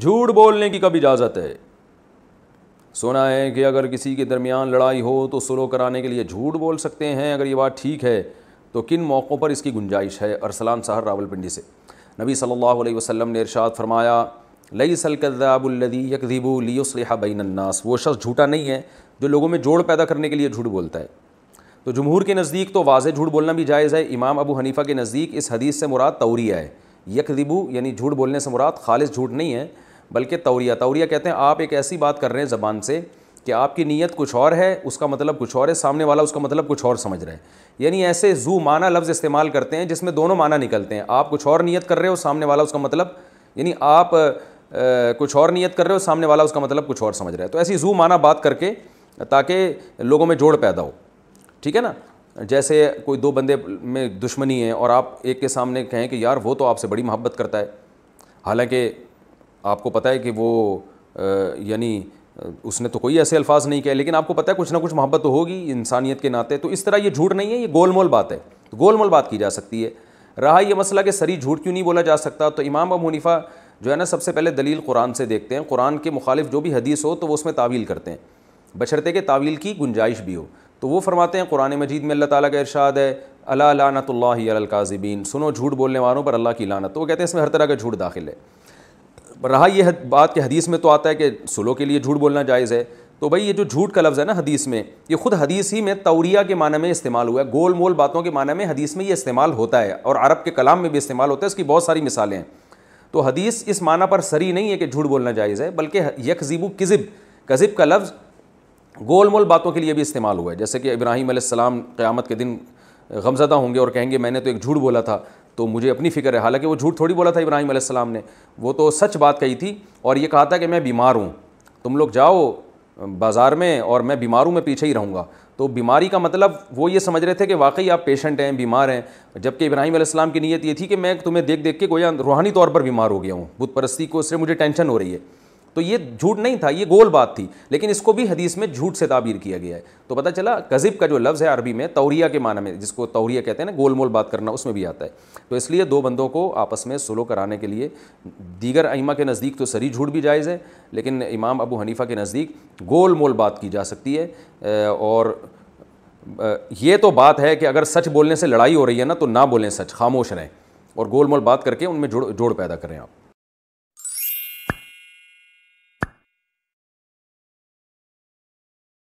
झूठ बोलने की कब इजाज़त है सुना है कि अगर किसी के दरमियान लड़ाई हो तो सुलो कराने के लिए झूठ बोल सकते हैं अगर ये बात ठीक है तो किन मौक़ों पर इसकी गुंजाइश है अरसलान रावल पिंडी से नबी सल्लल्लाहु अलैहि वसल्लम ने इरशाद फरमाया लई सलकदाबुल्लदी यकदीबू लियसलहा बैनन्नास वो शख्स झूठा नहीं है जो लोगों में जोड़ पैदा करने के लिए झूठ बोलता है तो जमहूर के नज़दीक तो वाजे झूठ बोलना भी जायज़ है इमाम अबू हनीफ़ा के नज़दीक इस हदीस से मुराद तौरिया है यकदिबू यानी झूठ बोलने से मुराद खालिश झूठ नहीं है बल्कि तौरिया तौरिया कहते हैं आप एक ऐसी बात कर रहे हैं ज़बान से कि आपकी नीयत कुछ और है उसका मतलब कुछ और है सामने वाला उसका मतलब कुछ और समझ रहा है यानी ऐसे जू माना लफ्ज़ इस्तेमाल करते हैं जिसमें दोनों माना निकलते हैं आप कुछ और नीयत कर रहे हो सामने वाला उसका मतलब यानी आप आ, कुछ और नीयत कर रहे हो सामने वाला उसका मतलब कुछ और समझ रहा है तो ऐसी जू माना बात करके ताकि लोगों में जोड़ पैदा हो ठीक है ना जैसे कोई दो बंदे में दुश्मनी है और आप एक के सामने कहें कि यार वो तो आपसे बड़ी मोहब्बत करता है हालांकि आपको पता है कि वो यानी उसने तो कोई ऐसे अल्फाज नहीं कहे लेकिन आपको पता है कुछ ना कुछ मोहब्बत तो होगी इंसानियत के नाते तो इस तरह ये झूठ नहीं है ये गोल मोल बात है तो मोल बात की जा सकती है रहा यह मसला कि सरी झूठ क्यों नहीं बोला जा सकता तो इमाम अब मुनीफा जो है ना सबसे पहले दलील कुरान से देखते हैं कुरान के मुखालिफ जो भी हदीस हो तो वो उसमें तावील करते हैं बशरते के तावील की गुंजाइश भी हो तो वो फरमाते हैं कुरान मजीद में अल्लाह ताला का इरशाद है अला लानतल्लाकाजिबीन सुनो झूठ बोलने वालों पर अल्लाह की लानत तो वो कहते हैं इसमें हर तरह का झूठ दाखिल है रहा यह बात कि हदीस में तो आता है कि सुलो के लिए झूठ बोलना जायज़ है तो भाई ये जो झूठ का लफ्ज़ है ना हदीस में ये खुद हदीस ही में तौरिया के माना में इस्तेमाल हुआ है गोल मोल बातों के माने में हदीस में ये इस्तेमाल होता है और अरब के कलाम में भी इस्तेमाल होता है इसकी बहुत सारी मिसालें हैं तो हदीस इस माना पर सरी नहीं है कि झूठ बोलना जायज़ है बल्कि यकजीबू किज़ब कजिब का लफ्ज़ गोलमोल बातों के लिए भी इस्तेमाल हुआ है जैसे कि इब्राहिम सलाम क़्यामत के दिन गमजदा होंगे और कहेंगे मैंने तो एक झूठ बोला था तो मुझे अपनी फ़िक्र है हालांकि वो झूठ थोड़ी बोला था इब्राहिम सलाम ने वो तो सच बात कही थी और ये कहा था कि मैं बीमार हूँ तुम लोग जाओ बाज़ार में और मैं बीमार हूँ मैं पीछे ही रहूँगा तो बीमारी का मतलब वो ये समझ रहे थे कि वाकई आप पेशेंट हैं बीमार हैं जबकि इब्राहिम अलैहिस्सलाम की नीयत ये थी कि मैं तुम्हें देख देख के गोया रूहानी तौर पर बीमार हो गया हूँ बुतपरस्ती को उससे मुझे टेंशन हो रही है तो ये झूठ नहीं था ये गोल बात थी लेकिन इसको भी हदीस में झूठ से ताबीर किया गया है तो पता चला कज़िब का जो लफ्ज़ है अरबी में तौरिया के माना में जिसको तौरिया कहते हैं ना गोल मोल बात करना उसमें भी आता है तो इसलिए दो बंदों को आपस में सुलो कराने के लिए दीगर अइमा के नज़दीक तो सरी झूठ भी जायज़ है लेकिन इमाम अबू हनीफ़ा के नज़दीक गोल मोल बात की जा सकती है और ये तो बात है कि अगर सच बोलने से लड़ाई हो रही है ना तो ना बोलें सच खामोश रहें और गोल मोल बात करके उनमें जोड़ जोड़ पैदा करें आप